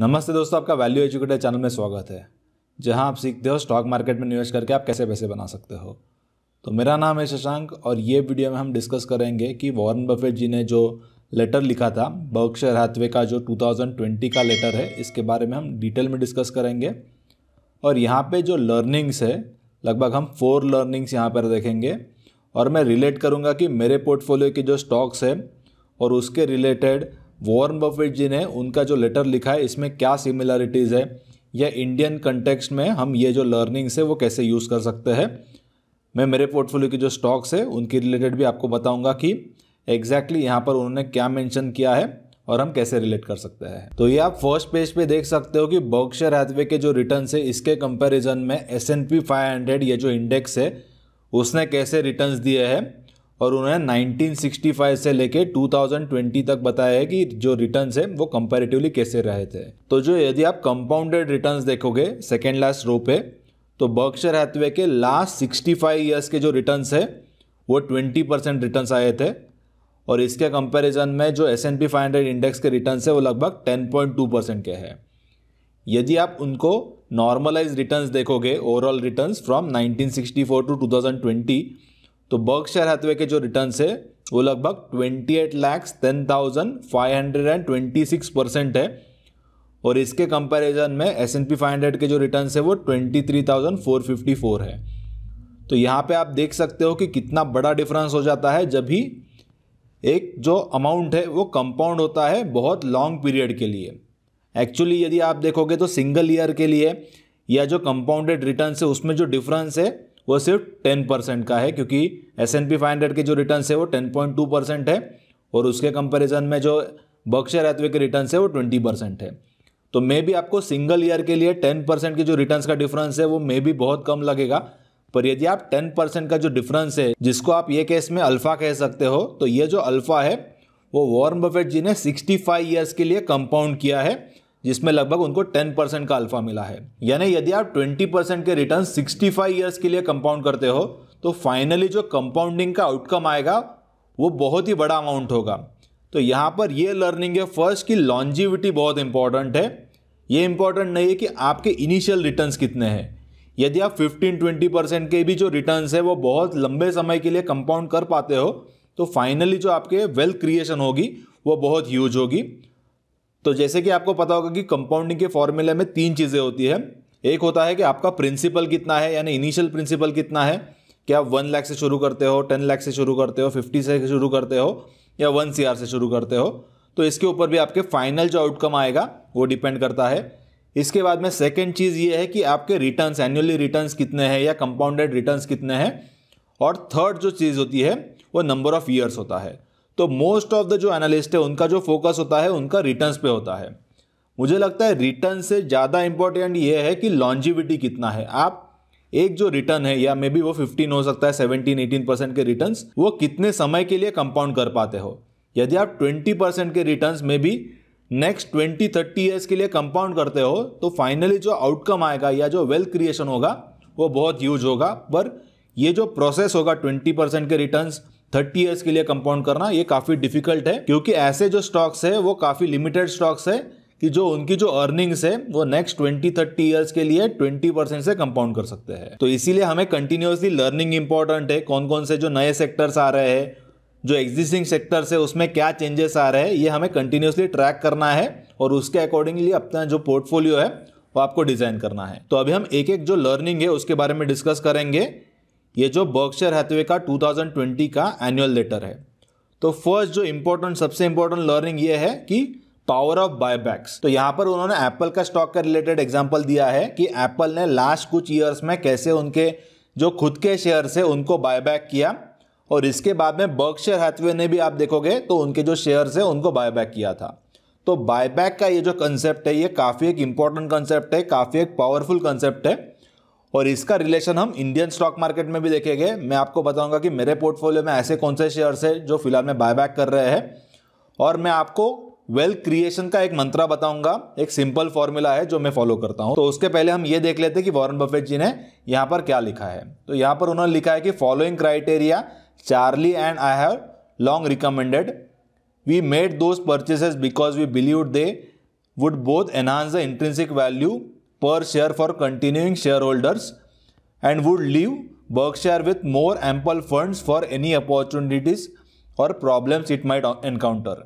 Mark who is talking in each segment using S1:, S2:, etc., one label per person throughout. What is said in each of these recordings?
S1: नमस्ते दोस्तों आपका वैल्यू एजुकेटर चैनल में स्वागत है जहां आप सीखते हो स्टॉक मार्केट में निवेश करके आप कैसे पैसे बना सकते हो तो मेरा नाम है शशांक और ये वीडियो में हम डिस्कस करेंगे कि वॉरेन बफेट जी ने जो लेटर लिखा था बक्शर हाथवे का जो 2020 का लेटर है इसके बारे में हम डिटेल में डिस्कस करेंगे और यहाँ पर जो लर्निंग्स है लगभग हम फोर लर्निंग्स यहाँ पर देखेंगे और मैं रिलेट करूँगा कि मेरे पोर्टफोलियो के जो स्टॉक्स है और उसके रिलेटेड वॉर्न बफेट जी ने उनका जो लेटर लिखा है इसमें क्या सिमिलरिटीज़ है या इंडियन कंटेक्सट में हम ये जो लर्निंग्स है वो कैसे यूज़ कर सकते हैं मैं मेरे पोर्टफोलियो की जो स्टॉक्स है उनकी रिलेटेड भी आपको बताऊंगा कि एग्जैक्टली exactly यहाँ पर उन्होंने क्या मेंशन किया है और हम कैसे रिलेट कर सकते हैं तो ये आप फर्स्ट पेज पे देख सकते हो कि बर्कशर हैथवे के जो रिटर्न है इसके कंपैरिजन में S and P five hundred ये जो इंडेक्स है उसने कैसे रिटर्न दिए हैं और उन्होंने 1965 से लेके 2020 तक बताया है कि जो रिटर्न्स है वो कंपैरेटिवली कैसे रहे थे तो जो यदि आप कंपाउंडेड रिटर्न्स देखोगे सेकेंड लास्ट रो पे तो बक्शर हैथवे के लास्ट 65 इयर्स के जो रिटर्न्स है वो 20 परसेंट रिटर्न आए थे और इसके कंपैरिजन में जो S and P five hundred index के रिटर्न है वो लगभग टेन पॉइंट टू परसेंट के हैं यदि आप उनको नॉर्मलाइज रिटर्न्स देखोगे overall returns from four to twenty तो बर्कशर हैथवे के जो रिटर्न है वो लगभग twenty eight lakhs ten thousand five hundred and twenty six percent है और इसके कंपैरिजन में S and P five hundred के जो रिटर्न है वो twenty three thousand four fifty four है तो यहाँ पे आप देख सकते हो कि कितना बड़ा डिफरेंस हो जाता है जब भी एक जो अमाउंट है वो कंपाउंड होता है बहुत लॉन्ग पीरियड के लिए एक्चुअली यदि आप देखोगे तो सिंगल ईयर के लिए या जो कंपाउंडेड रिटर्न है उसमें जो डिफरेंस है वो सिर्फ टेन परसेंट का है क्योंकि S and P five hundred के जो रिटर्न है वो टेन पॉइंट टू परसेंट है और उसके कंपेरिजन में जो बक्शर हैथवे के रिटर्न है वो ट्वेंटी परसेंट है तो मे भी आपको सिंगल ईयर के लिए टेन परसेंट की जो रिटर्न का डिफरेंस है वो मे भी बहुत कम लगेगा पर यदि आप टेन परसेंट का जो डिफरेंस है जिसको आप ये केस में अल्फ़ा कह सकते हो तो ये जो अल्फ़ा है वो वॉर्न बफेट जी ने सिक्सटी फाइव ईयर्स के लिए कंपाउंड किया है जिसमें लगभग उनको 10 परसेंट का अल्फा मिला है यानी यदि आप 20 परसेंट के रिटर्न 65 ईयर्स के लिए कंपाउंड करते हो तो फाइनली जो कंपाउंडिंग का आउटकम आएगा वो बहुत ही बड़ा अमाउंट होगा तो यहाँ पर ये लर्निंग है फर्स्ट कि लॉन्जिविटी बहुत इंपॉर्टेंट है ये इंपॉर्टेंट नहीं है कि आपके इनिशियल रिटर्न्स कितने हैं यदि आप 15-20 परसेंट के भी जो रिटर्न्स है वो बहुत लंबे समय के लिए कंपाउंड कर पाते हो तो फाइनली जो आपके वेल्थ क्रिएशन होगी वो बहुत ह्यूज होगी तो जैसे कि आपको पता होगा कि कंपाउंडिंग के फॉर्मूले में तीन चीज़ें होती है एक होता है कि आपका प्रिंसिपल कितना है यानी इनिशियल प्रिंसिपल कितना है कि आप वन लाख से शुरू करते हो टेन लाख से शुरू करते हो फिफ्टी से शुरू करते हो या वन सी से शुरू करते हो तो इसके ऊपर भी आपके फाइनल जो आउटकम आएगा वो डिपेंड करता है इसके बाद में सेकेंड चीज़ ये है कि आपके रिटर्न्स एनुअली रिटर्न्स कितने हैं या कंपाउंडेड रिटर्न्स कितने हैं और थर्ड जो चीज़ होती है वो नंबर ऑफ़ ईयर्स होता है तो मोस्ट ऑफ द जो एनालिस्ट है उनका जो फोकस होता है उनका रिटर्न पे होता है मुझे लगता है रिटर्न से ज़्यादा इंपॉर्टेंट ये है कि लॉन्जिविटी कितना है आप एक जो रिटर्न है या मे बी वो 15 हो सकता है 17 18 परसेंट के रिटर्न्स वो कितने समय के लिए कंपाउंड कर पाते हो यदि आप 20 परसेंट के रिटर्न्स में भी नेक्स्ट 20 30 ईयर्स के लिए कंपाउंड करते हो तो फाइनली जो आउटकम आएगा या जो वेल्थ क्रिएशन होगा वो बहुत यूज होगा पर ये जो प्रोसेस होगा ट्वेंटी परसेंट के रिटर्न्स थर्टी ईयर्स के लिए कंपाउंड करना ये काफ़ी डिफिकल्ट है क्योंकि ऐसे जो स्टॉक्स है वो काफ़ी लिमिटेड स्टॉक्स है कि जो उनकी जो अर्निंग्स है वो नेक्स्ट ट्वेंटी थर्टी ईयर्स के लिए ट्वेंटी परसेंट से कंपाउंड कर सकते हैं तो इसीलिए हमें कंटिन्यूसली लर्निंग इंपॉर्टेंट है कौन कौन से जो नए सेक्टर्स आ रहे हैं जो एग्जिस्टिंग सेक्टर्स है उसमें क्या चेंजेस आ रहे हैं ये हमें कंटिन्यूसली ट्रैक करना है और उसके अकॉर्डिंगली अपना जो पोर्टफोलियो है वो आपको डिजाइन करना है तो अभी हम एक एक जो लर्निंग है उसके बारे में डिस्कस करेंगे ये जो बर्कशर हैथवे का 2020 का एनुअल लेटर है तो फर्स्ट जो इम्पोर्टेंट सबसे इम्पोर्टेंट लर्निंग ये है कि पावर ऑफ बायबैक्स तो यहाँ पर उन्होंने एप्पल का स्टॉक का रिलेटेड एग्जाम्पल दिया है कि एप्पल ने लास्ट कुछ ईयर्स में कैसे उनके जो खुद के शेयर है उनको बायबैक किया और इसके बाद में बर्क्शर हैथवे ने भी आप देखोगे तो उनके जो शेयर्स है उनको बायबैक किया था तो बायबैक का ये जो कंसेप्ट है ये काफ़ी एक इम्पॉर्टेंट कंसेप्ट है काफ़ी एक पावरफुल कंसेप्ट है और इसका रिलेशन हम इंडियन स्टॉक मार्केट में भी देखेंगे मैं आपको बताऊंगा कि मेरे पोर्टफोलियो में ऐसे कौन से शेयर्स है जो फिलहाल में बायबैक कर रहे हैं और मैं आपको वेल्थ क्रिएशन का एक मंत्रा बताऊंगा एक सिंपल फॉर्मूला है जो मैं फॉलो करता हूं तो उसके पहले हम ये देख लेते हैं कि वॉरेन बफेट जी ने यहाँ पर क्या लिखा है तो यहाँ पर उन्होंने लिखा है कि following criteria Charlie and I have long recommended we made those purchases because we believe they would both enhance the intrinsic value per share for continuing shareholders and would leave Berkshire with more ample funds for any opportunities or problems it might encounter.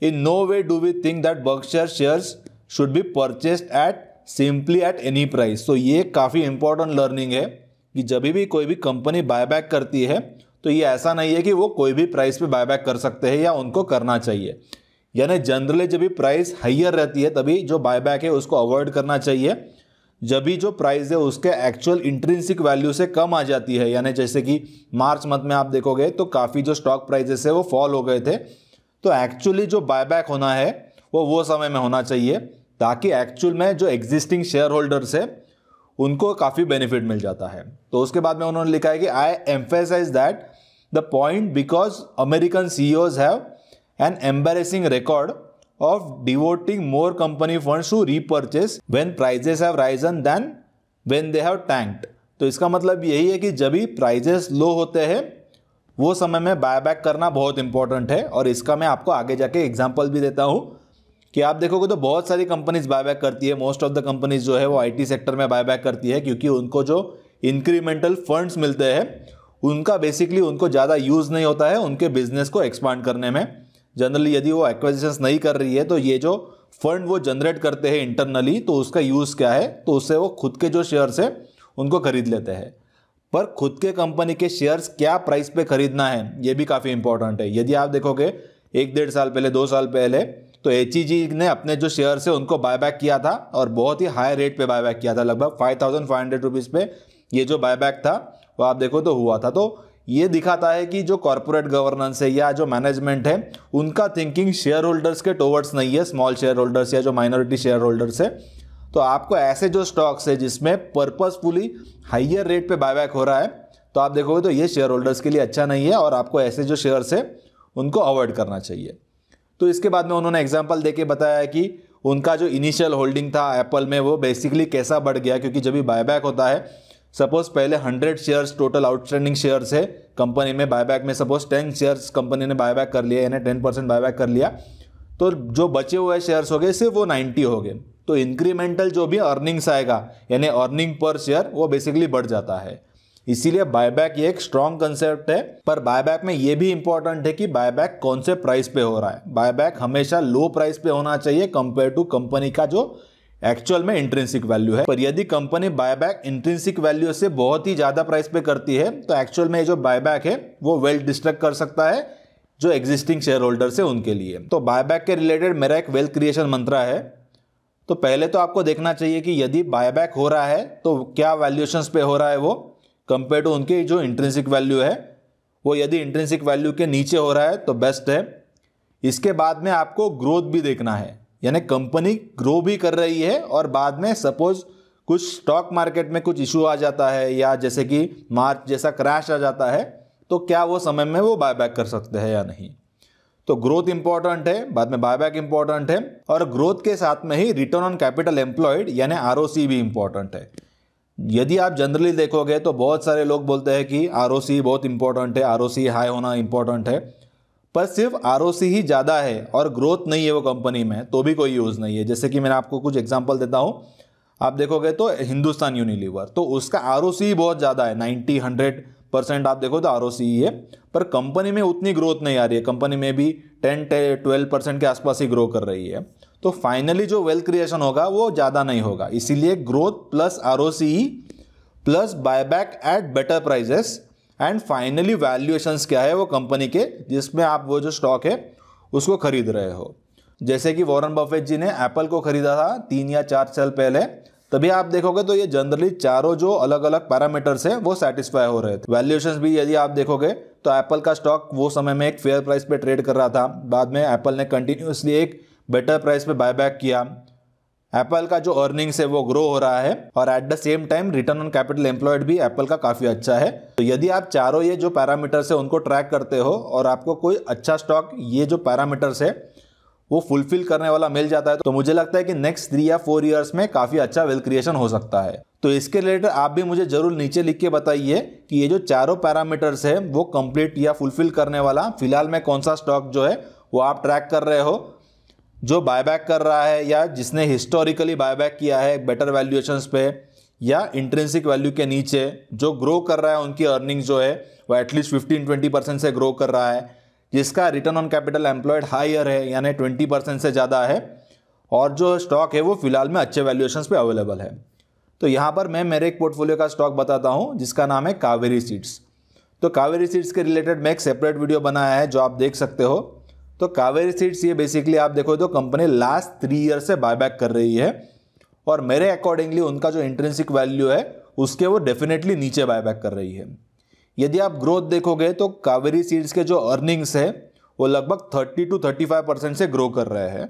S1: In no way do we think that Berkshire shares should be purchased at simply at any price. So ये काफ़ी important learning है कि जब भी कोई भी company buyback करती है तो ये ऐसा नहीं है कि वो कोई भी प्राइस पे बायबैक कर सकते हैं या उनको करना चाहिए यानी जनरली जब भी प्राइस हाइयर रहती है तभी जो बायबैक है उसको अवॉइड करना चाहिए जब भी जो प्राइस है उसके एक्चुअल इंट्रेंसिक वैल्यू से कम आ जाती है यानी जैसे कि मार्च मंथ में आप देखोगे तो काफ़ी जो स्टॉक प्राइजेस है वो फॉल हो गए थे तो एक्चुअली जो बायबैक होना है वो वो समय में होना चाहिए ताकि एक्चुअल में जो एग्जिस्टिंग शेयर होल्डर्स है उनको काफ़ी बेनिफिट मिल जाता है तो उसके बाद में उन्होंने लिखा है कि I emphasise that the point because American C have an embarrassing record of devoting more company funds to repurchase when prices have risen than when they have tanked. तो इसका मतलब यही है कि जब भी प्राइजेस लो होते हैं वो समय में बैक करना बहुत इंपॉर्टेंट है और इसका मैं आपको आगे जाके एग्जाम्पल भी देता हूँ कि आप देखोगे तो बहुत सारी कंपनीज बैक करती है मोस्ट ऑफ द कंपनीज जो है वो आईटी सेक्टर में बाय बैक करती है क्योंकि उनको जो इंक्रीमेंटल फंड्स मिलते हैं उनका बेसिकली उनको ज़्यादा यूज़ नहीं होता है उनके बिजनेस को एक्सपांड करने में जनरली यदि वो एक्विजिशन नहीं कर रही है तो ये जो फंड वो जनरेट करते हैं इंटरनली तो उसका यूज़ क्या है तो उससे वो खुद के जो शेयर्स है उनको खरीद लेते हैं पर खुद के कंपनी के शेयर्स क्या प्राइस पे खरीदना है ये भी काफ़ी इंपॉर्टेंट है यदि आप देखोगे एक डेढ़ साल पहले दो साल पहले तो एच e ने अपने जो शेयर्स है उनको बायबैक किया था और बहुत ही हाई रेट पे बायबैक किया था लगभग five thousand five hundred rupees पे ये जो बायबैक था वो आप देखो तो हुआ था तो ये दिखाता है कि जो कॉरपोरेट गवर्नेंस है या जो मैनेजमेंट है उनका थिंकिंग शेयर होल्डर्स के टोवर्ड्स नहीं है स्मॉल शेयर होल्डर्स या जो माइनॉरिटी शेयर होल्डर्स है तो आपको ऐसे जो स्टॉक्स है जिसमें पर्पसफुली हाइयर रेट पे बायबैक हो रहा है तो आप देखोगे तो ये शेयर होल्डर्स के लिए अच्छा नहीं है और आपको ऐसे जो शेयर्स है उनको अवॉइड करना चाहिए तो इसके बाद में उन्होंने एग्जाम्पल दे बताया कि उनका जो इनिशियल होल्डिंग था एप्पल में वो बेसिकली कैसा बढ़ गया क्योंकि जब भी बायबैक होता है सपोज पहले hundred shares total outstanding shares है कंपनी में बायबैक में सपोज टेन शेयर्स कंपनी ने बायबैक कर लिया यानी टेन परसेंट बायबैक कर लिया तो जो बचे हुए शेयर्स हो गए सिर्फ वो नाइन्टी हो गए तो इंक्रीमेंटल जो भी अर्निंग्स आएगा यानी अर्निंग पर शेयर वो बेसिकली बढ़ जाता है इसीलिए बायबैक ये एक स्ट्रांग कंसेप्ट है पर बायबैक में ये भी इंपॉर्टेंट है कि बायबैक कौन से प्राइस पे हो रहा है बायबैक हमेशा लो प्राइस पे होना चाहिए कंपेयर टू कंपनी का जो एक्चुअल में इंट्रेंसिक वैल्यू है पर यदि कंपनी बायबैक इंट्रेंसिक वैल्यू से बहुत ही ज़्यादा प्राइस पे करती है तो एक्चुअल में जो बायबैक है वो वेल्थ डिस्ट्रक्ट कर सकता है जो एग्जिस्टिंग शेयर होल्डर्स है उनके लिए तो बायबैक के रिलेटेड मेरा एक वेल्थ क्रिएशन मंत्रा है तो पहले तो आपको देखना चाहिए कि यदि बायबैक हो रहा है तो क्या वैल्यूएशन पे हो रहा है वो कंपेयर टू उनके जो इंट्रेंसिक वैल्यू है वो यदि इंट्रेंसिक वैल्यू के नीचे हो रहा है तो बेस्ट है इसके बाद में आपको ग्रोथ भी देखना है यानी कंपनी ग्रो भी कर रही है और बाद में सपोज कुछ स्टॉक मार्केट में कुछ इशू आ जाता है या जैसे कि मार्च जैसा क्रैश आ जाता है तो क्या वो समय में वो बायबैक कर सकते हैं या नहीं तो ग्रोथ इंपॉर्टेंट है बाद में बायबैक इंपॉर्टेंट है और ग्रोथ के साथ में ही रिटर्न ऑन कैपिटल एम्प्लॉयड यानी आर भी इंपॉर्टेंट है यदि आप जनरली देखोगे तो बहुत सारे लोग बोलते हैं कि आर बहुत इंपॉर्टेंट है आर हाई होना इंपॉर्टेंट है पर सिर्फ आर ही ज़्यादा है और ग्रोथ नहीं है वो कंपनी में तो भी कोई यूज़ नहीं है जैसे कि मैंने आपको कुछ एग्जाम्पल देता हूँ आप देखोगे तो हिंदुस्तान यूनिलीवर तो उसका आर बहुत ज़्यादा है नाइन्टी हंड्रेड परसेंट आप देखो तो आर है पर कंपनी में उतनी ग्रोथ नहीं आ रही है कंपनी में भी टेन ट्वेल्व परसेंट के आसपास ही ग्रो कर रही है तो फाइनली जो वेल्थ क्रिएशन होगा वो ज़्यादा नहीं होगा इसीलिए growth plus R plus buyback at better prices and finally valuations क्या है वो कंपनी के जिसमें आप वो जो स्टॉक है उसको खरीद रहे हो जैसे कि वॉरेन बफेट जी ने एप्पल को खरीदा था तीन या चार साल पहले तभी आप देखोगे तो ये जनरली चारों जो अलग अलग पैरामीटर्स है वो सेटिस्फाई हो रहे थे वैल्यूएशन भी यदि आप देखोगे तो एप्पल का स्टॉक वो समय में एक फेयर प्राइस पे ट्रेड कर रहा था बाद में एप्पल ने कंटिन्यूसली एक बेटर प्राइस पे बायबैक किया एप्पल का जो अर्निंग्स है वो ग्रो हो रहा है और at the same time return on capital employed भी एप्पल का काफ़ी अच्छा है तो यदि आप चारों ये जो पैरामीटर्स है उनको ट्रैक करते हो और आपको कोई अच्छा स्टॉक ये जो पैरामीटर्स है वो फुलफिल करने वाला मिल जाता है तो मुझे लगता है कि नेक्स्ट थ्री या फोर ईयर्स में काफ़ी अच्छा वेल्थ क्रिएशन हो सकता है तो इसके रिलेटेड आप भी मुझे ज़रूर नीचे लिख के बताइए कि ये जो चारों पैरामीटर्स है वो कंप्लीट या फुलफिल करने वाला फिलहाल में कौन सा स्टॉक जो है वो आप ट्रैक कर रहे हो जो बायबैक कर रहा है या जिसने हिस्टोरिकली बायबैक किया है बेटर वैल्यूएशंस पे या इंट्रेंसिक वैल्यू के नीचे जो ग्रो कर रहा है उनकी अर्निंग जो है वो एटलीस्ट फिफ्टीन ट्वेंटी परसेंट से ग्रो कर रहा है जिसका return on capital employed higher है यानी ट्वेंटी परसेंट से ज़्यादा है और जो स्टॉक है वो फिलहाल में अच्छे वैल्यूएशन पे अवेलेबल है तो यहाँ पर मैं मेरे एक पोर्टफोलियो का स्टॉक बताता हूँ जिसका नाम है कावेरी सीड्स तो कावेरी सीड्स के रिलेटेड मैं एक सेपरेट वीडियो बनाया है जो आप देख सकते हो तो कावेरी सीड्स ये बेसिकली आप देखो तो कंपनी लास्ट थ्री ईयर से बायबैक कर रही है और मेरे अकॉर्डिंगली उनका जो इंट्रेंसिक वैल्यू है उसके वो डेफिनेटली नीचे बायबैक कर रही है यदि आप ग्रोथ देखोगे तो कावेरी सीड्स के जो अर्निंग्स है वो लगभग 30 टू 35 परसेंट से ग्रो कर रहे हैं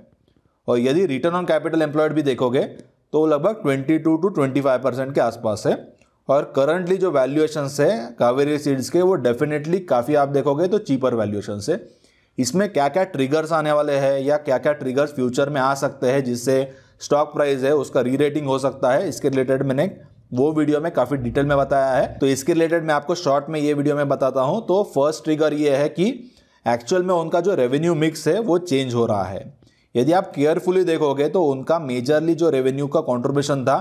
S1: और यदि रिटर्न ऑन कैपिटल एम्प्लॉयड भी देखोगे तो लगभग 22 टू 25 परसेंट के आसपास है और करंटली जो वैल्यूएशंस है कावेरी सीड्स के वो डेफिनेटली काफ़ी आप देखोगे तो चीपर वैल्यूएशंस है इसमें क्या क्या ट्रिगर्स आने वाले हैं या क्या क्या ट्रिगर्स फ्यूचर में आ सकते हैं जिससे स्टॉक प्राइस है उसका री रेटिंग हो सकता है इसके रिलेटेड मैंने वो वीडियो में काफ़ी डिटेल में बताया है तो इसके रिलेटेड मैं आपको शॉर्ट में ये वीडियो में बताता हूँ तो फर्स्ट ट्रिगर ये है कि एक्चुअल में उनका जो रेवेन्यू मिक्स है वो चेंज हो रहा है यदि आप केयरफुली देखोगे तो उनका मेजरली जो रेवेन्यू का कॉन्ट्रीब्यूशन था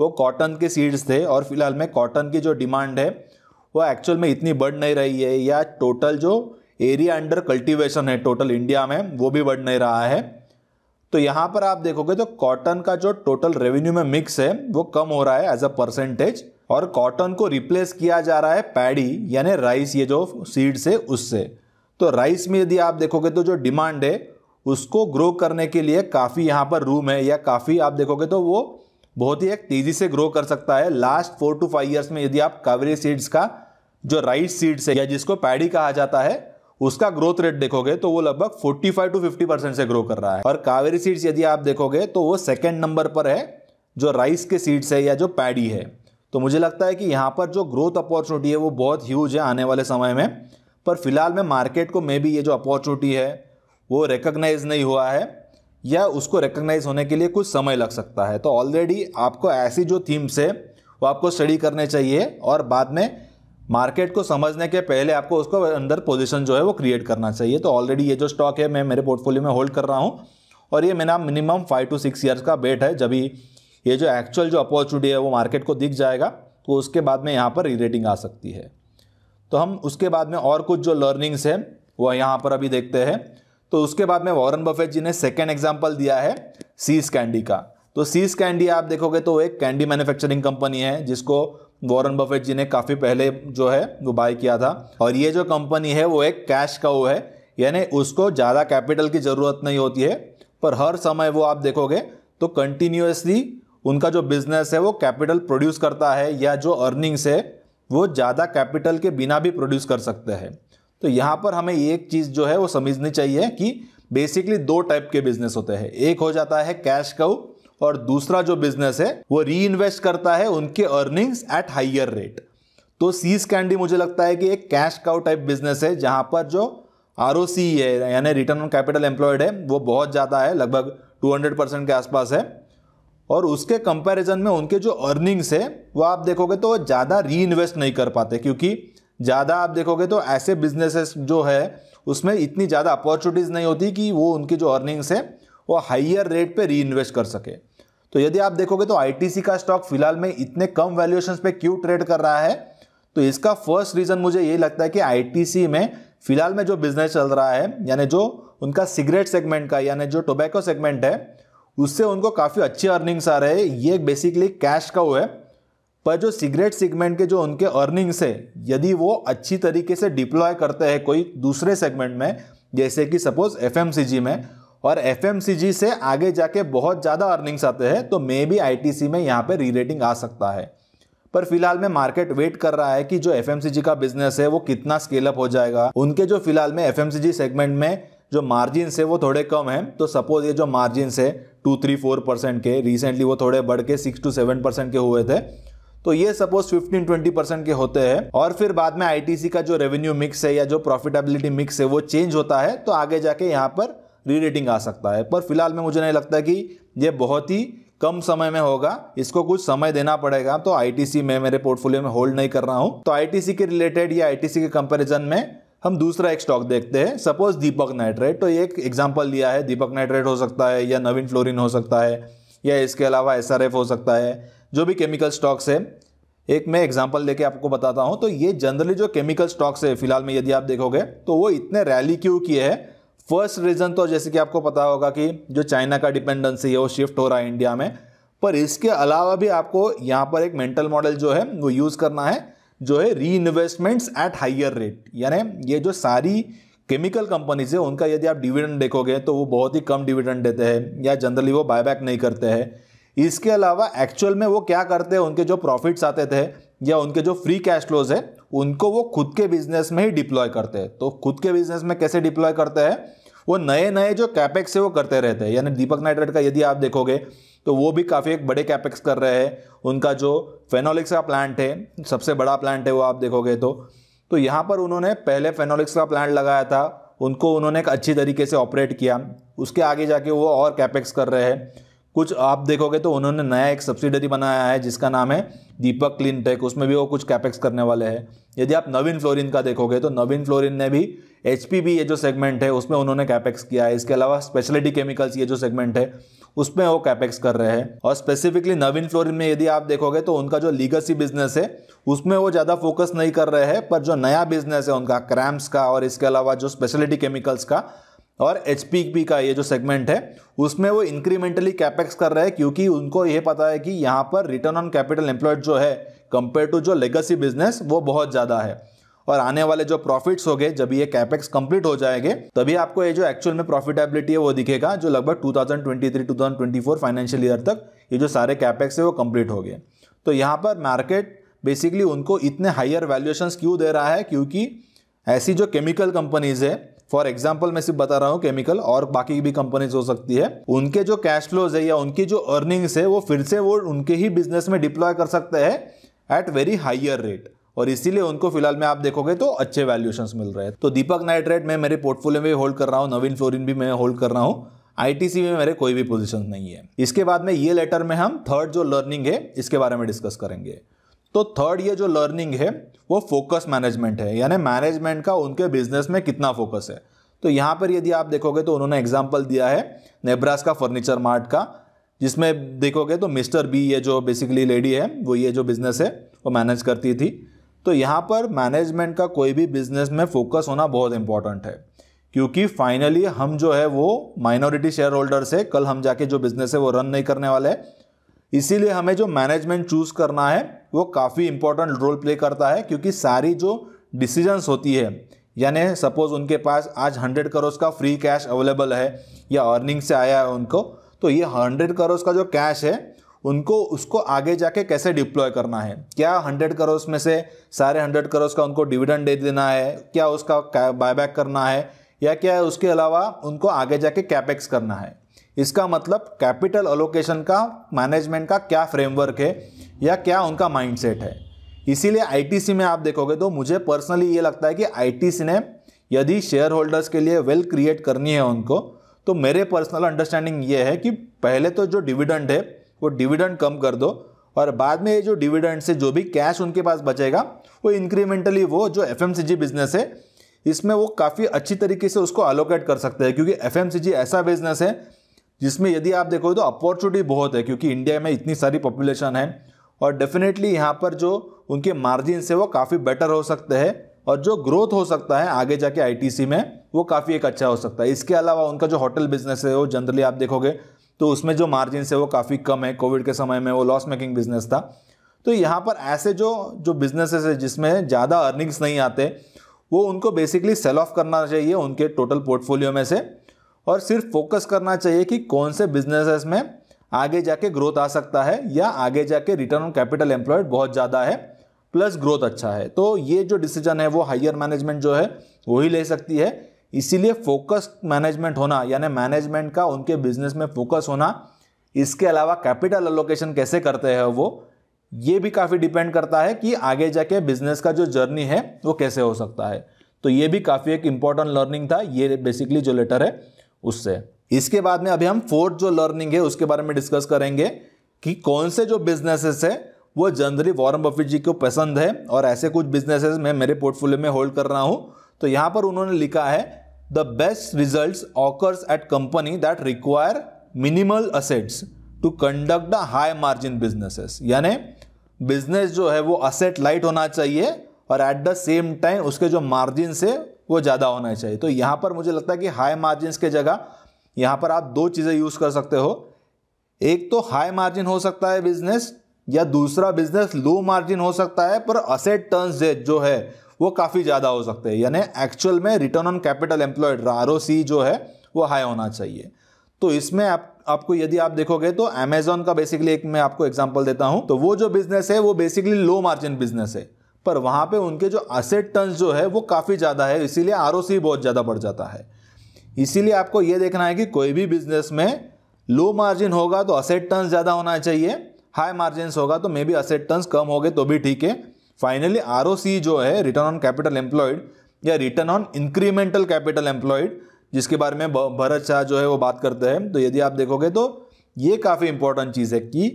S1: वो कॉटन के सीड्स थे और फिलहाल में कॉटन की जो डिमांड है वो एक्चुअल में इतनी बढ़ नहीं रही है या टोटल जो एरिया अंडर कल्टीवेशन है टोटल इंडिया में वो भी बढ़ नहीं रहा है तो यहाँ पर आप देखोगे तो कॉटन का जो टोटल रेवेन्यू में मिक्स है वो कम हो रहा है एज अ परसेंटेज और कॉटन को रिप्लेस किया जा रहा है पैडी यानी राइस ये जो सीड्स है उससे तो राइस में यदि आप देखोगे तो जो डिमांड है उसको ग्रो करने के लिए काफ़ी यहाँ पर रूम है या काफ़ी आप देखोगे तो वो बहुत ही एक तेज़ी से ग्रो कर सकता है last four to five years में यदि आप कावरी सीड्स का जो राइस सीड्स है या जिसको पैडी कहा जाता है उसका ग्रोथ रेट देखोगे तो वो लगभग 45 टू 50 परसेंट से ग्रो कर रहा है और कावेरी सीड्स यदि आप देखोगे तो वो सेकेंड नंबर पर है जो राइस के सीड्स है या जो पैडी है तो मुझे लगता है कि यहाँ पर जो ग्रोथ अपॉर्चुनिटी है वो बहुत ह्यूज है आने वाले समय में पर फिलहाल में मार्केट को मे भी ये जो अपॉर्चुनिटी है वो रिकग्नाइज नहीं हुआ है या उसको रिकग्नाइज होने के लिए कुछ समय लग सकता है तो ऑलरेडी आपको ऐसी जो थीम्स है वो आपको स्टडी करने चाहिए और बाद में मार्केट को समझने के पहले आपको उसको अंदर पोजीशन जो है वो क्रिएट करना चाहिए तो ऑलरेडी ये जो स्टॉक है मैं मेरे पोर्टफोलियो में होल्ड कर रहा हूँ और ये मेरा minimum five to six years का बेट है जब ये जो एक्चुअल जो अपॉर्चुनिटी है वो मार्केट को दिख जाएगा तो उसके बाद में यहाँ पर री रेटिंग आ सकती है तो हम उसके बाद में और कुछ जो लर्निंग्स हैं वह यहाँ पर अभी देखते हैं तो उसके बाद में वॉरेन बफेट जी ने सेकेंड एग्जाम्पल दिया है सीज कैंडी का तो सीज कैंडी आप देखोगे तो एक कैंडी मैन्युफैक्चरिंग कंपनी है जिसको वॉरेन बफेट जी ने काफ़ी पहले जो है वो बाय किया था और ये जो कंपनी है वो एक कैश का है यानी उसको ज़्यादा कैपिटल की ज़रूरत नहीं होती है पर हर समय वो आप देखोगे तो कंटिन्यूसली उनका जो बिजनेस है वो कैपिटल प्रोड्यूस करता है या जो अर्निंग्स है वो ज़्यादा कैपिटल के बिना भी प्रोड्यूस कर सकते हैं तो यहाँ पर हमें एक चीज़ जो है वो समझनी चाहिए कि बेसिकली दो टाइप के बिजनेस होते हैं एक हो जाता है कैश काउ और दूसरा जो बिजनेस है वो री इन्वेस्ट करता है उनके अर्निंग्स एट हाइयर रेट तो सीज कैंडी मुझे लगता है कि एक कैश काउ टाइप बिजनेस है जहाँ पर जो आर है यानी रिटर्न ऑन कैपिटल एम्प्लॉयड है वो बहुत ज़्यादा है लगभग 200 परसेंट के आसपास है और उसके कंपैरिजन में उनके जो अर्निंग्स है वो आप देखोगे तो ज़्यादा री इन्वेस्ट नहीं कर पाते क्योंकि ज़्यादा आप देखोगे तो ऐसे बिजनेसेस जो है उसमें इतनी ज़्यादा अपॉर्चुनिटीज़ नहीं होती कि वो उनकी जो अर्निंग्स है वो हाइयर रेट पर री इन्वेस्ट कर सके तो यदि आप देखोगे तो आई का स्टॉक फिलहाल में इतने कम वैल्यूएशन पे क्यों ट्रेड कर रहा है तो इसका फर्स्ट रीजन मुझे ये लगता है कि आई में फिलहाल में जो बिजनेस चल रहा है यानी जो उनका सिगरेट सेगमेंट का यानी जो टोबैको सेगमेंट है उससे उनको काफ़ी अच्छी अर्निंग्स आ रहे हैं ये बेसिकली कैश का हुआ है पर जो सिगरेट सेगमेंट के जो उनके अर्निंग्स है यदि वो अच्छी तरीके से डिप्लॉय करते हैं कोई दूसरे सेगमेंट में जैसे कि सपोज एफ में और एफ से आगे जाके बहुत ज़्यादा अर्निंग्स आते हैं तो मे बी आई में यहाँ पर री रेटिंग आ सकता है पर फिलहाल में मार्केट वेट कर रहा है कि जो एफ का बिजनेस है वो कितना स्केलअप हो जाएगा उनके जो फिलहाल में एफ सेगमेंट में जो मार्जिन है वो थोड़े कम है तो सपोज ये जो मार्जिन है टू थ्री फोर परसेंट के रिसेंटली वो थोड़े बढ़ के सिक्स टू सेवन परसेंट के हुए थे तो ये सपोज फिफ्टीन ट्वेंटी परसेंट के होते हैं और फिर बाद में आई का जो रेवेन्यू मिक्स है या जो प्रॉफिटेबिलिटी मिक्स है वो चेंज होता है तो आगे जाके यहाँ पर री रेटिंग आ सकता है पर फिलहाल में मुझे नहीं लगता कि ये बहुत ही कम समय में होगा इसको कुछ समय देना पड़ेगा तो आईटीसी मैं मेरे पोर्टफोलियो में होल्ड नहीं कर रहा हूँ तो आईटीसी के रिलेटेड या आईटीसी के कंपैरिजन में हम दूसरा एक स्टॉक देखते हैं सपोज दीपक नाइट्रेट तो एक एग्जाम्पल लिया है दीपक नाइट्रेट हो सकता है या नवीन फ्लोरिन हो सकता है या इसके अलावा एस हो सकता है जो भी केमिकल स्टॉक्स है एक मैं एग्जाम्पल देके आपको बताता हूँ तो ये जनरली जो केमिकल स्टॉक्स है फिलहाल में यदि आप देखोगे तो वो इतने रैली क्यों किए हैं फर्स्ट रीज़न तो जैसे कि आपको पता होगा कि जो चाइना का डिपेंडेंसी है वो शिफ्ट हो रहा है इंडिया में पर इसके अलावा भी आपको यहाँ पर एक मेंटल मॉडल जो है वो यूज़ करना है जो है री इन्वेस्टमेंट्स एट हाइयर रेट यानी ये जो सारी केमिकल कंपनीज है उनका यदि आप डिविडेंड देखोगे तो वो बहुत ही कम डिविडेंड देते हैं या जनरली वो बायबैक नहीं करते हैं इसके अलावा एक्चुअल में वो क्या करते हैं उनके जो प्रॉफिट्स आते थे या उनके जो फ्री कैश फ्लोज है उनको वो खुद के बिजनेस में ही डिप्लॉय करते हैं तो खुद के बिजनेस में कैसे डिप्लॉय करते हैं वो नए नए जो कैपेक्स है वो करते रहते हैं यानी दीपक नाइट्रेट का यदि आप देखोगे तो वो भी काफ़ी एक बड़े कैपेक्स कर रहे हैं उनका जो फेनोलिक्स का प्लांट है सबसे बड़ा प्लांट है वो आप देखोगे तो तो यहाँ पर उन्होंने पहले फेनोलिक्स का प्लांट लगाया था उनको उन्होंने एक अच्छी तरीके से ऑपरेट किया उसके आगे जाके वो और कैपेक्स कर रहे हैं कुछ आप देखोगे तो उन्होंने नया एक सब्सिडरी बनाया है जिसका नाम है दीपक क्लीन टेक उसमें भी वो कुछ कैपेक्स करने वाले हैं यदि आप नवीन फ्लोरिन का देखोगे तो नवीन फ्लोरिन ने भी एच भी ये जो सेगमेंट है उसमें उन्होंने कैपेक्स किया है इसके अलावा स्पेशलिटी केमिकल्स ये जो सेगमेंट है उसमें वो कैपेक्स कर रहे हैं और स्पेसिफिकली नवीन फ्लोरिन में यदि आप देखोगे तो उनका जो लीगसी बिजनेस है उसमें वो ज़्यादा फोकस नहीं कर रहे हैं पर जो नया बिजनेस है उनका क्रैम्स का और इसके अलावा जो स्पेशलिटी केमिकल्स का और एच का ये जो सेगमेंट है उसमें वो इंक्रीमेंटली कैपेक्स कर रहे हैं क्योंकि उनको ये पता है कि यहाँ पर रिटर्न ऑन कैपिटल एम्प्लॉयड जो है कंपेयर टू जो लेगेसी बिजनेस वो बहुत ज़्यादा है और आने वाले जो प्रॉफिट्स हो गए जब ये कैपेक्स कंप्लीट हो जाएंगे तभी आपको ये जो एक्चुअल में प्रॉफिटेबिलिटी है वो दिखेगा जो लगभग 2023 2024 फाइनेंशियल ईयर तक ये जो सारे कैपेक्स है वो कंप्लीट हो गए तो यहाँ पर मार्केट बेसिकली उनको इतने हायर वैल्यूएशन क्यों दे रहा है क्योंकि ऐसी जो केमिकल कंपनीज है फॉर एग्जाम्पल मैं सिर्फ बता रहा हूँ केमिकल और बाकी भी कंपनीज हो सकती है उनके जो कैश फ्लोज है या उनकी जो अर्निंग्स है वो फिर से वो उनके ही बिजनेस में डिप्लॉय कर सकते हैं एट वेरी हाइयर रेट और इसीलिए उनको फिलहाल में आप देखोगे तो अच्छे वैल्यूएशन मिल रहे हैं तो दीपक नाइट्रेट मैं मेरे पोर्टफोलियो में होल्ड कर रहा हूँ नवीन फ्लोरिन भी मैं होल्ड कर रहा हूँ आईटीसी में मेरे कोई भी पोजीशन नहीं है इसके बाद में ये लेटर में हम थर्ड जो लर्निंग है इसके बारे में डिस्कस करेंगे तो थर्ड ये जो लर्निंग है वो फोकस मैनेजमेंट है यानी मैनेजमेंट का उनके बिजनेस में कितना फोकस है तो यहाँ पर यदि आप देखोगे तो उन्होंने एग्जाम्पल दिया है नेब्रास का फर्नीचर मार्ट का जिसमें देखोगे तो मिस्टर बी ये जो बेसिकली लेडी है वो ये जो बिज़नेस है वो मैनेज करती थी तो यहाँ पर मैनेजमेंट का कोई भी बिजनेस में फोकस होना बहुत इंपॉर्टेंट है क्योंकि फाइनली हम जो है वो माइनॉरिटी शेयर होल्डर से कल हम जाके जो बिजनेस है वो रन नहीं करने वाले हैं इसीलिए हमें जो मैनेजमेंट चूज़ करना है वो काफ़ी इंपॉर्टेंट रोल प्ले करता है क्योंकि सारी जो डिसीजंस होती है यानी सपोज़ उनके पास आज हंड्रेड करोड़ का फ्री कैश अवेलेबल है या अर्निंग से आया है उनको तो ये हंड्रेड करोड़ का जो कैश है उनको उसको आगे जाके कैसे डिप्लॉय करना है क्या हंड्रेड करोड़ में से सारे हंड्रेड करोड़ का उनको डिविडेंड दे देना है क्या उसका बायबैक करना है या क्या उसके अलावा उनको आगे जाके कैपेक्स करना है इसका मतलब कैपिटल अलोकेशन का मैनेजमेंट का क्या फ्रेमवर्क है या क्या उनका माइंडसेट है इसीलिए आईटीसी में आप देखोगे तो मुझे पर्सनली ये लगता है कि आईटीसी ने यदि शेयर होल्डर्स के लिए वेल्थ क्रिएट करनी है उनको तो मेरे पर्सनल अंडरस्टैंडिंग ये है कि पहले तो जो डिविडेंड है वो डिविडेंड कम कर दो और बाद में ये जो डिविडेंड से जो भी कैश उनके पास बचेगा वो इंक्रीमेंटली वो जो एफ बिजनेस है इसमें वो काफ़ी अच्छी तरीके से उसको अलोकेट कर सकते हैं क्योंकि एफ ऐसा बिजनेस है जिसमें यदि आप देखो तो अपॉर्चुनिटी बहुत है क्योंकि इंडिया में इतनी सारी पॉपुलेशन है और डेफिनेटली यहाँ पर जो उनके मार्जिन से वो काफ़ी बेटर हो सकते हैं और जो ग्रोथ हो सकता है आगे जाके आईटीसी में वो काफ़ी एक अच्छा हो सकता है इसके अलावा उनका जो होटल बिजनेस है वो जनरली आप देखोगे तो उसमें जो मार्जिन है वो काफ़ी कम है कोविड के समय में वो लॉस मेकिंग बिजनेस था तो यहाँ पर ऐसे जो जो बिजनेसेस है जिसमें ज़्यादा अर्निंग्स नहीं आते वो उनको बेसिकली सेल ऑफ करना चाहिए उनके टोटल पोर्टफोलियो में से और सिर्फ फोकस करना चाहिए कि कौन से बिजनेसेस में आगे जाके ग्रोथ आ सकता है या आगे जाके रिटर्न ऑन कैपिटल एम्प्लॉयड बहुत ज़्यादा है प्लस ग्रोथ अच्छा है तो ये जो डिसीजन है वो हायर मैनेजमेंट जो है वही ले सकती है इसीलिए फोकस मैनेजमेंट होना यानी मैनेजमेंट का उनके बिजनेस में फोकस होना इसके अलावा कैपिटल एलोकेशन कैसे करते हैं वो ये भी काफ़ी डिपेंड करता है कि आगे जाके बिजनेस का जो जर्नी है वो कैसे हो सकता है तो ये भी काफ़ी एक इम्पॉर्टेंट लर्निंग था ये बेसिकली जो लेटर है उससे इसके बाद में अभी हम फोर्थ जो लर्निंग है उसके बारे में डिस्कस करेंगे कि कौन से जो बिजनेसेस है वो जनरली वॉरम बफी जी को पसंद है और ऐसे कुछ बिजनेसेस मैं मेरे पोर्टफोलियो में होल्ड कर रहा हूँ तो यहाँ पर उन्होंने लिखा है the best result occurs at company that require minimal assets to conduct the high margin businesses यानी बिजनेस जो है वो असेट लाइट होना चाहिए और एट द सेम टाइम उसके जो मार्जिन से वो ज़्यादा होना चाहिए तो यहाँ पर मुझे लगता है कि हाई मार्जिन के जगह यहाँ पर आप दो चीज़ें यूज़ कर सकते हो एक तो हाई मार्जिन हो सकता है बिजनेस या दूसरा बिजनेस लो मार्जिन हो सकता है पर असेट टर्न जो है वो काफ़ी ज़्यादा हो सकते हैं यानी एक्चुअल में return on capital employed R जो है वो हाई होना चाहिए तो इसमें आप आपको यदि आप देखोगे तो अमेजोन का बेसिकली एक मैं आपको एग्जाम्पल देता हूँ तो वो जो बिजनेस है वो बेसिकली लो मार्जिन बिजनेस है पर वहाँ पे उनके जो असेट टर्न जो है वो काफ़ी ज़्यादा है इसीलिए आर बहुत ज़्यादा बढ़ जाता है इसीलिए आपको ये देखना है कि कोई भी बिजनेस में लो मार्जिन होगा तो असेट टर्न ज़्यादा होना चाहिए हाई मार्जिन होगा तो मे बी असेट टर्न कम हो गए तो भी ठीक है फाइनली आर जो है रिटर्न ऑन कैपिटल एम्प्लॉयड या return on incremental capital employed जिसके बारे में भरत शाह जो है वो बात करते हैं तो यदि आप देखोगे तो ये काफ़ी इंपॉर्टेंट चीज़ है कि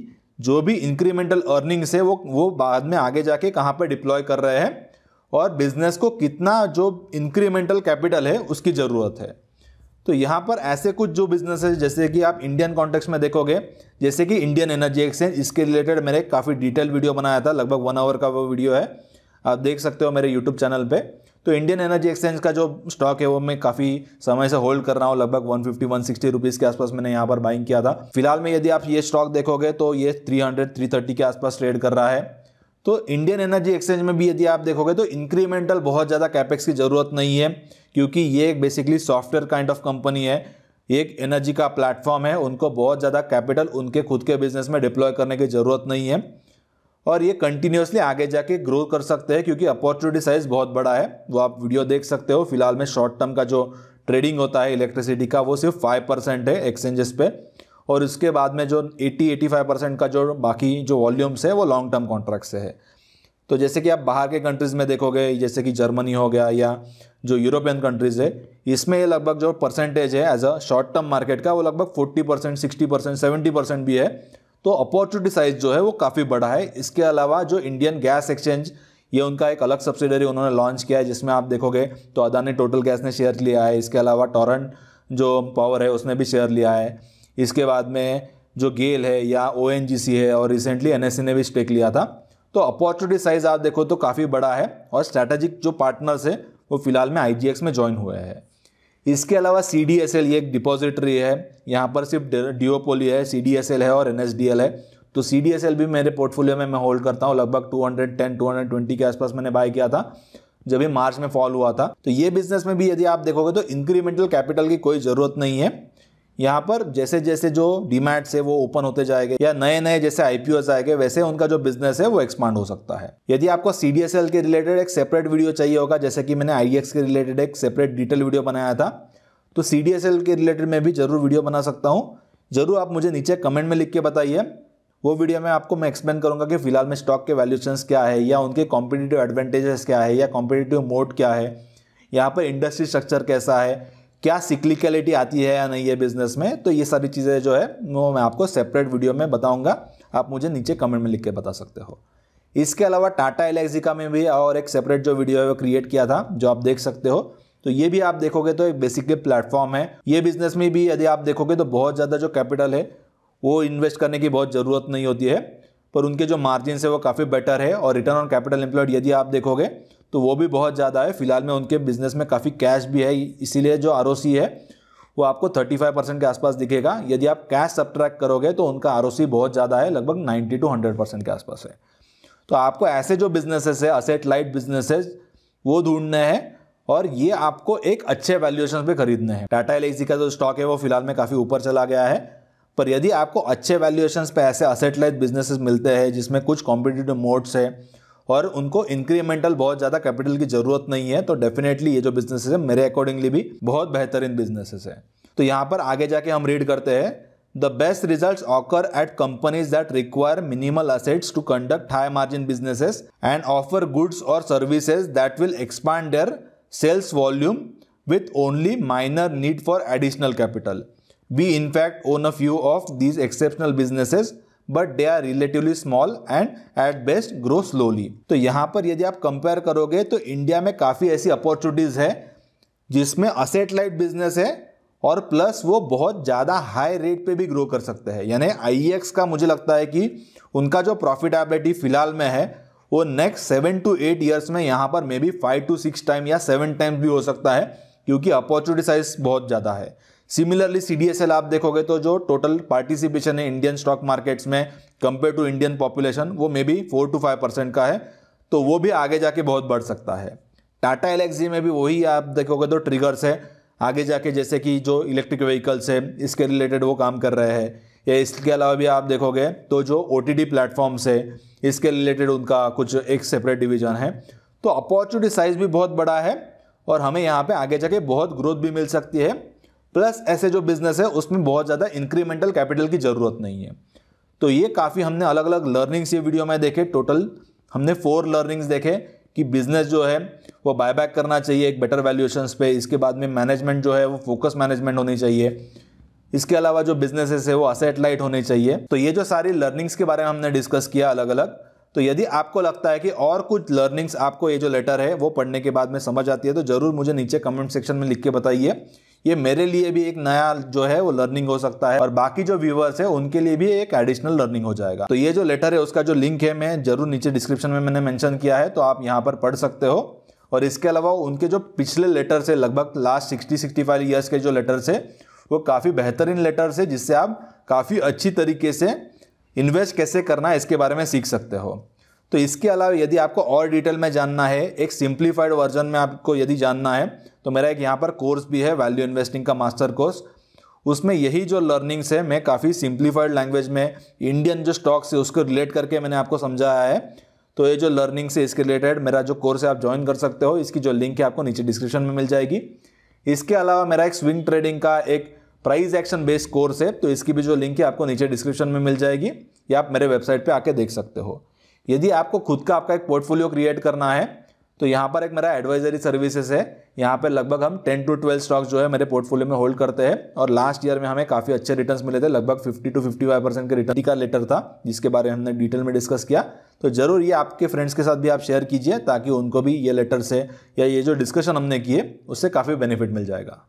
S1: जो भी इंक्रीमेंटल अर्निंग्स है वो वो बाद में आगे जाके कहाँ पर डिप्लॉय कर रहे हैं और बिजनेस को कितना जो इंक्रीमेंटल कैपिटल है उसकी ज़रूरत है तो यहाँ पर ऐसे कुछ जो बिजनेस है जैसे कि आप इंडियन कॉन्टेक्स्ट में देखोगे जैसे कि इंडियन एनर्जी एक्सचेंज इसके रिलेटेड मैंने काफ़ी डिटेल वीडियो बनाया था लगभग वन आवर का वो वीडियो है आप देख सकते हो मेरे यूट्यूब चैनल पर तो इंडियन एनर्जी एक्सचेंज का जो स्टॉक है वो मैं काफ़ी समय से होल्ड कर रहा हूँ लगभग 150 160 रुपीस के आसपास मैंने यहाँ पर बाइंग किया था फिलहाल में यदि आप ये स्टॉक देखोगे तो ये 300 330 के आसपास ट्रेड कर रहा है तो इंडियन एनर्जी एक्सचेंज में भी यदि आप देखोगे तो इंक्रीमेंटल बहुत ज़्यादा कैपेक्स की ज़रूरत नहीं है क्योंकि ये एक basically software kind of company है एक एनर्जी का प्लेटफॉर्म है उनको बहुत ज़्यादा कैपिटल उनके खुद के बिजनेस में डिप्लॉय करने की ज़रूरत नहीं है और ये कंटिन्यूसली आगे जाके ग्रो कर सकते हैं क्योंकि अपॉर्चुनिटी साइज़ बहुत बड़ा है वो आप वीडियो देख सकते हो फिलहाल में शॉर्ट टर्म का जो ट्रेडिंग होता है इलेक्ट्रिसिटी का वो सिर्फ फाइव परसेंट है एक्सचेंजेस पे और उसके बाद में जो एट्टी एटी फाइव परसेंट का जो बाकी जो वॉल्यूम्स है वो लॉन्ग टर्म कॉन्ट्रैक्ट से है तो जैसे कि आप बाहर के कंट्रीज़ में देखोगे जैसे कि जर्मनी हो गया या जो यूरोपियन कंट्रीज़ है इसमें ये लगभग जो परसेंटेज है as a short term market का वो लगभग forty percent sixty percent seventy percent भी है तो अपॉर्चुनिटी साइज जो है वो काफ़ी बड़ा है इसके अलावा जो इंडियन गैस एक्सचेंज ये उनका एक अलग सब्सिडरी उन्होंने लॉन्च किया है जिसमें आप देखोगे तो अदानी टोटल गैस ने शेयर लिया है इसके अलावा टॉरेंट जो पावर है उसने भी शेयर लिया है इसके बाद में जो गेल है या ओ है और रिसेंटली एन e ने भी स्टेक लिया था तो अपॉर्चुनिटी साइज आप देखो तो काफ़ी बड़ा है और स्ट्रैटेजिक जो पार्टनर्स है वो फिलहाल में आई में ज्वाइन हुए हैं इसके अलावा सी डी एस एल ये एक डिपॉजिटरी है यहाँ पर सिर्फ डीओपोली है सी डी एस एल है और एन एस डी एल है तो सी डी एस एल भी मेरे पोर्टफोलियो में मैं होल्ड करता हूँ लगभग 210 220 के आसपास मैंने बाय किया था जब ये मार्च में फॉल हुआ था तो ये बिजनेस में भी यदि आप देखोगे तो इंक्रीमेंटल कैपिटल की कोई ज़रूरत नहीं है यहाँ पर जैसे जैसे जो डीमैट्स है वो ओपन होते जाएंगे या नए नए जैसे आईपीओ आएंगे वैसे उनका जो बिजनेस है वो एक्सपांड हो सकता है यदि आपको सीडीएसएल के रिलेटेड एक सेपरेट वीडियो चाहिए होगा जैसे कि मैंने आई के रिलेटेड एक सेपरेट डिटेल वीडियो बनाया था तो सी के रिलेटेड मैं भी जरूर वीडियो बना सकता हूँ जरूर आप मुझे नीचे कमेंट में लिख के बताइए वो वीडियो में आपको मैं एक्सप्लेन करूंगा कि फिलहाल में स्टॉक के वैल्यूशंस क्या है या उनके कॉम्पिटेटिव एडवांटेजेस क्या है या कॉम्पिटेटिव मोड क्या है यहाँ पर इंडस्ट्री स्ट्रक्चर कैसा है क्या सिक्लिकलिटी आती है या नहीं है बिजनेस में तो ये सारी चीज़ें जो है वो मैं आपको सेपरेट वीडियो में बताऊंगा आप मुझे नीचे कमेंट में लिख के बता सकते हो इसके अलावा टाटा एलेक्सिका में भी और एक सेपरेट जो वीडियो है वो क्रिएट किया था जो आप देख सकते हो तो ये भी आप देखोगे तो एक बेसिकली प्लेटफॉर्म है ये बिजनेस में भी यदि आप देखोगे तो बहुत ज़्यादा जो कैपिटल है वो इन्वेस्ट करने की बहुत ज़रूरत नहीं होती है पर उनके जो मार्जिन है वो काफ़ी बेटर है और रिटर्न ऑन कैपिटल एम्प्लॉयड यदि आप देखोगे तो वो भी बहुत ज़्यादा है फिलहाल में उनके बिजनेस में काफ़ी कैश भी है इसीलिए जो आर है वो आपको 35 परसेंट के आसपास दिखेगा यदि आप कैश सब्ट्रैक्ट करोगे तो उनका आर बहुत ज़्यादा है लगभग 90 टू 100 परसेंट के आसपास है तो आपको ऐसे जो बिजनेसेस है असेट लाइट बिजनेसेस वो ढूंढने हैं और ये आपको एक अच्छे वैल्यूएशन पे खरीदने हैं टाटा एल का जो स्टॉक है वो फिलहाल में काफ़ी ऊपर चला गया है पर यदि आपको अच्छे वैल्यूएशन पे ऐसे असेट लाइट बिजनेसेस मिलते हैं जिसमें कुछ कॉम्पिटेटिव मोड्स है और उनको इंक्रीमेंटल बहुत ज़्यादा कैपिटल की ज़रूरत नहीं है तो डेफिनेटली ये जो बिजनेसेस है मेरे अकॉर्डिंगली भी बहुत बेहतरीन बिजनेसेस है तो यहाँ पर आगे जाके हम रीड करते हैं the best result occur at companies that require minimal assets to conduct high margin businesses and offer goods और services that will expand their sales volume with only minor need for additional capital we in fact own a few of these exceptional businesses but they are relatively small and at best grow slowly तो यहाँ पर यदि आप compare करोगे तो India में काफ़ी ऐसी अपॉर्चुनिटीज़ है जिसमें असेट लाइट बिजनेस है और प्लस वो बहुत ज़्यादा हाई रेट पे भी ग्रो कर सकते हैं यानी आई e का मुझे लगता है कि उनका जो प्रॉफिटेबिलिटी फिलहाल में है वो next seven to eight years में यहाँ पर maybe five to six time या सेवन टाइम्स भी हो सकता है क्योंकि अपॉर्चुनिटी साइज बहुत ज़्यादा है सिमिलरली एल आप देखोगे तो जो टोटल पार्टिसिपेशन है इंडियन स्टॉक मार्केट्स में कंपेयर टू इंडियन पॉपुलेशन वो maybe four to five percent का है तो वो भी आगे जाके बहुत बढ़ सकता है टाटा एलेक्सी में भी वही आप देखोगे तो ट्रिगर्स है आगे जाके जैसे कि जो इलेक्ट्रिक व्हीकल्स है इसके रिलेटेड वो काम कर रहे हैं या इसके अलावा भी आप देखोगे तो जो ओ टी डी प्लेटफॉर्म्स है इसके रिलेटेड उनका कुछ एक सेपरेट डिवीजन है तो अपॉर्चुनिटी साइज भी बहुत बड़ा है और हमें यहाँ पे आगे जाके बहुत ग्रोथ भी मिल सकती है प्लस ऐसे जो बिजनेस है उसमें बहुत ज़्यादा इंक्रीमेंटल कैपिटल की ज़रूरत नहीं है तो ये काफ़ी हमने अलग अलग लर्निंग्स ये वीडियो में देखे टोटल हमने फोर लर्निंग्स देखे कि बिजनेस जो है वो बायबैक करना चाहिए एक बेटर वैल्यूएशंस पे इसके बाद में मैनेजमेंट जो है वो फोकस मैनेजमेंट होनी चाहिए इसके अलावा जो बिजनेसेस है वो असेट लाइट होने चाहिए तो ये जो सारी लर्निंग्स के बारे में हमने डिस्कस किया अलग अलग तो यदि आपको लगता है कि और कुछ लर्निंग्स आपको ये जो लेटर है वो पढ़ने के बाद में समझ आती है तो ज़रूर मुझे नीचे कमेंट सेक्शन में लिख के बताइए ये मेरे लिए भी एक नया जो है वो लर्निंग हो सकता है और बाकी जो व्यूवर्स है उनके लिए भी एक एडिशनल लर्निंग हो जाएगा तो ये जो लेटर है उसका जो लिंक है मैं जरूर नीचे डिस्क्रिप्शन में मैंने मैंशन किया है तो आप यहाँ पर पढ़ सकते हो और इसके अलावा उनके जो पिछले लेटर्स है लगभग last sixty sixty five years के जो लेटर्स है वो काफ़ी बेहतरीन लेटर्स है जिससे आप काफ़ी अच्छी तरीके से इन्वेस्ट कैसे करना है इसके बारे में सीख सकते हो तो इसके अलावा यदि आपको और डिटेल में जानना है एक सिंप्लीफाइड वर्जन में आपको यदि जानना है तो मेरा एक यहाँ पर कोर्स भी है वैल्यू इन्वेस्टिंग का मास्टर कोर्स उसमें यही जो लर्निंग्स है मैं काफ़ी सिंप्लीफाइड लैंग्वेज में इंडियन जो स्टॉक्स है उसको रिलेट करके मैंने आपको समझाया है तो ये जो लर्निंग्स है इसके रिलेटेड मेरा जो कोर्स है आप ज्वाइन कर सकते हो इसकी जो लिंक है आपको नीचे डिस्क्रिप्शन में मिल जाएगी इसके अलावा मेरा एक स्विंग ट्रेडिंग का एक प्राइस एक्शन बेस्ड कोर्स है तो इसकी भी जो लिंक है आपको नीचे डिस्क्रिप्शन में मिल जाएगी या आप मेरे वेबसाइट पे आके देख सकते हो यदि आपको खुद का आपका एक पोर्टफोलियो क्रिएट करना है तो यहाँ पर एक मेरा एडवाइजरी सर्विसेज है यहाँ पर लगभग हम टेन टू ट्वेल्व स्टॉक्स जो है मेरे पोर्टफोलियो में होल्ड करते हैं और लास्ट ईयर में हमें काफ़ी अच्छे रिटर्न्स मिले थे लगभग 50 टू 55 परसेंट के रिटर्न का लेटर था जिसके बारे में हमने डिटेल में डिस्कस किया तो जरूर ये आपके फ्रेंड्स के साथ भी आप शेयर कीजिए ताकि उनको भी ये लेटर से या ये जो डिस्कशन हमने किए उससे काफ़ी बेनिफिट मिल जाएगा